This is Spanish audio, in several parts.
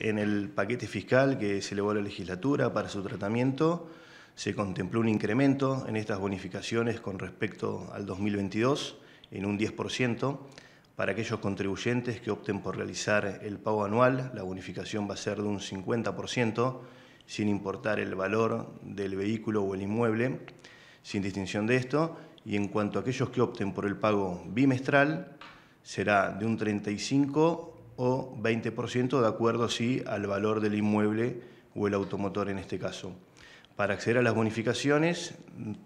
En el paquete fiscal que se elevó a la legislatura para su tratamiento se contempló un incremento en estas bonificaciones con respecto al 2022 en un 10% para aquellos contribuyentes que opten por realizar el pago anual. La bonificación va a ser de un 50% sin importar el valor del vehículo o el inmueble, sin distinción de esto. Y en cuanto a aquellos que opten por el pago bimestral, será de un 35 o 20% de acuerdo sí al valor del inmueble o el automotor en este caso. Para acceder a las bonificaciones,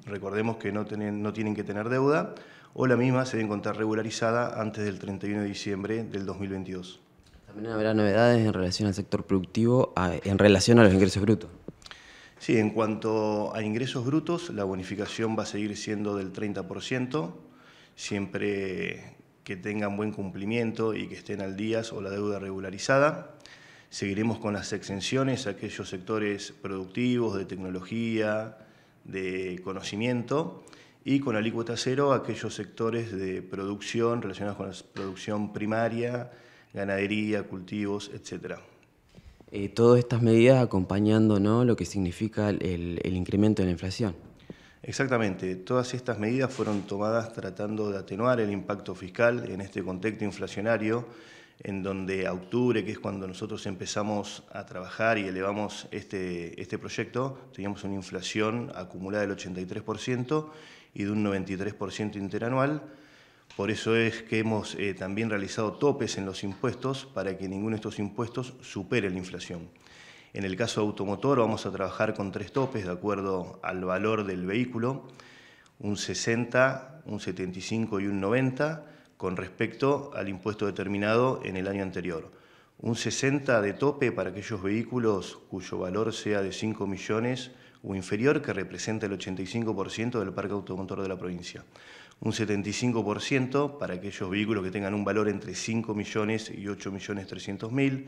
recordemos que no tienen, no tienen que tener deuda o la misma se debe encontrar regularizada antes del 31 de diciembre del 2022. También habrá novedades en relación al sector productivo, en relación a los ingresos brutos. Sí, en cuanto a ingresos brutos, la bonificación va a seguir siendo del 30%, siempre que tengan buen cumplimiento y que estén al día o la deuda regularizada. Seguiremos con las exenciones a aquellos sectores productivos, de tecnología, de conocimiento y con alícuota cero a aquellos sectores de producción relacionados con la producción primaria, ganadería, cultivos, etc. Eh, todas estas medidas acompañando lo que significa el, el incremento de la inflación. Exactamente, todas estas medidas fueron tomadas tratando de atenuar el impacto fiscal en este contexto inflacionario, en donde a octubre, que es cuando nosotros empezamos a trabajar y elevamos este, este proyecto, teníamos una inflación acumulada del 83% y de un 93% interanual. Por eso es que hemos eh, también realizado topes en los impuestos para que ninguno de estos impuestos supere la inflación. En el caso automotor vamos a trabajar con tres topes de acuerdo al valor del vehículo, un 60, un 75 y un 90 con respecto al impuesto determinado en el año anterior. Un 60 de tope para aquellos vehículos cuyo valor sea de 5 millones o inferior, que representa el 85% del parque automotor de la provincia. Un 75% para aquellos vehículos que tengan un valor entre 5 millones y 8 millones 300 mil,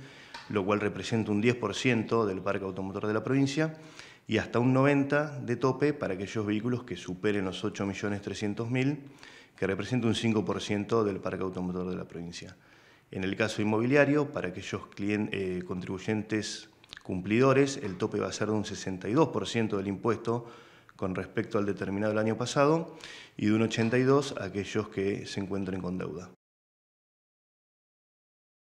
lo cual representa un 10% del parque automotor de la provincia, y hasta un 90% de tope para aquellos vehículos que superen los 8 millones 300 mil, que representa un 5% del parque automotor de la provincia. En el caso inmobiliario, para aquellos clientes, eh, contribuyentes cumplidores, el tope va a ser de un 62% del impuesto con respecto al determinado el año pasado y de un 82% a aquellos que se encuentren con deuda.